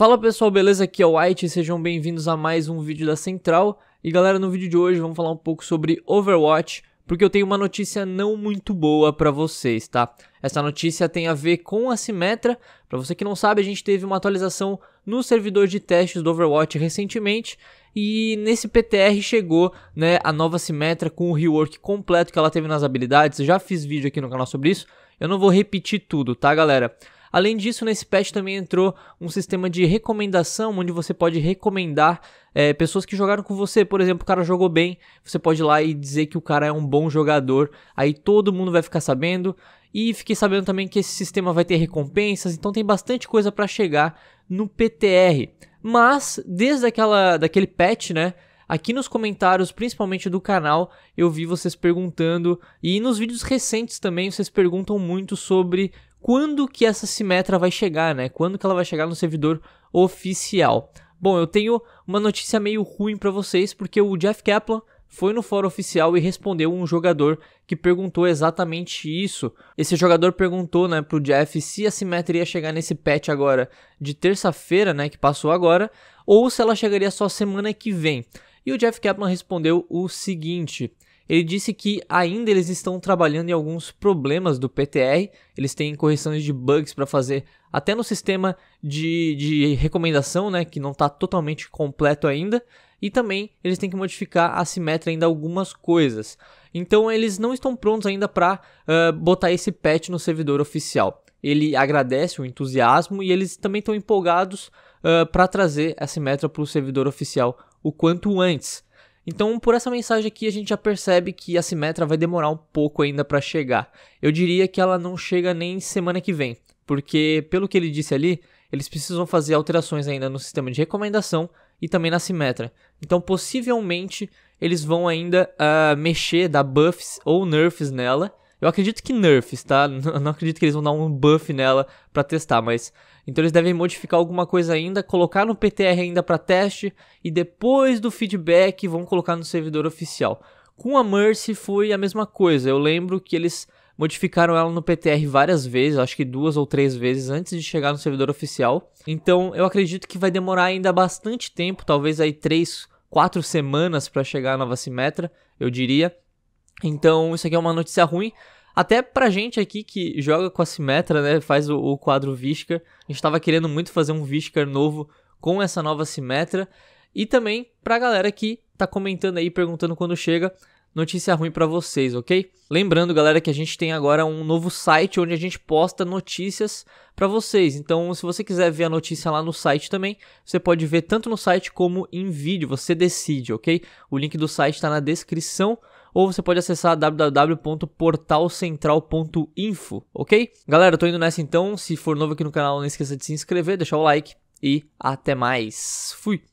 Fala pessoal, beleza? Aqui é o White, sejam bem-vindos a mais um vídeo da Central. E galera, no vídeo de hoje vamos falar um pouco sobre Overwatch, porque eu tenho uma notícia não muito boa para vocês, tá? Essa notícia tem a ver com a Simetra. Para você que não sabe, a gente teve uma atualização no servidor de testes do Overwatch recentemente e nesse PTR chegou, né, a nova Simetra com o rework completo que ela teve nas habilidades. Eu já fiz vídeo aqui no canal sobre isso. Eu não vou repetir tudo, tá, galera? Além disso, nesse patch também entrou um sistema de recomendação, onde você pode recomendar é, pessoas que jogaram com você. Por exemplo, o cara jogou bem, você pode ir lá e dizer que o cara é um bom jogador. Aí todo mundo vai ficar sabendo. E fiquei sabendo também que esse sistema vai ter recompensas, então tem bastante coisa para chegar no PTR. Mas, desde aquela, daquele patch, né? Aqui nos comentários, principalmente do canal, eu vi vocês perguntando, e nos vídeos recentes também vocês perguntam muito sobre quando que essa Simetra vai chegar, né? Quando que ela vai chegar no servidor oficial? Bom, eu tenho uma notícia meio ruim para vocês, porque o Jeff Kaplan foi no fórum oficial e respondeu um jogador que perguntou exatamente isso. Esse jogador perguntou, né, pro Jeff se a simetria ia chegar nesse patch agora de terça-feira, né, que passou agora, ou se ela chegaria só semana que vem. E o Jeff Kaplan respondeu o seguinte: ele disse que ainda eles estão trabalhando em alguns problemas do PTR, eles têm correções de bugs para fazer até no sistema de, de recomendação, né, que não está totalmente completo ainda, e também eles têm que modificar a simetria ainda algumas coisas. Então eles não estão prontos ainda para uh, botar esse patch no servidor oficial. Ele agradece o entusiasmo e eles também estão empolgados uh, para trazer a simetria para o servidor oficial o quanto antes. Então, por essa mensagem aqui, a gente já percebe que a Simetra vai demorar um pouco ainda para chegar. Eu diria que ela não chega nem semana que vem, porque, pelo que ele disse ali, eles precisam fazer alterações ainda no sistema de recomendação e também na Simetra. Então, possivelmente, eles vão ainda uh, mexer, dar buffs ou nerfs nela eu acredito que nerfs, tá? Eu não acredito que eles vão dar um buff nela para testar, mas então eles devem modificar alguma coisa ainda, colocar no PTR ainda para teste e depois do feedback vão colocar no servidor oficial. Com a Mercy foi a mesma coisa. Eu lembro que eles modificaram ela no PTR várias vezes, acho que duas ou três vezes antes de chegar no servidor oficial. Então eu acredito que vai demorar ainda bastante tempo, talvez aí três, quatro semanas para chegar a nova Simetra, eu diria. Então, isso aqui é uma notícia ruim. Até pra gente aqui que joga com a Simetra, né? Faz o, o quadro Visca. A gente tava querendo muito fazer um Visca novo com essa nova Simetra. E também pra galera que tá comentando aí, perguntando quando chega. Notícia ruim para vocês, ok? Lembrando, galera, que a gente tem agora um novo site onde a gente posta notícias para vocês. Então, se você quiser ver a notícia lá no site também, você pode ver tanto no site como em vídeo. Você decide, ok? O link do site está na descrição ou você pode acessar www.portalcentral.info, ok? Galera, eu tô indo nessa então. Se for novo aqui no canal, não esqueça de se inscrever, deixar o like e até mais. Fui!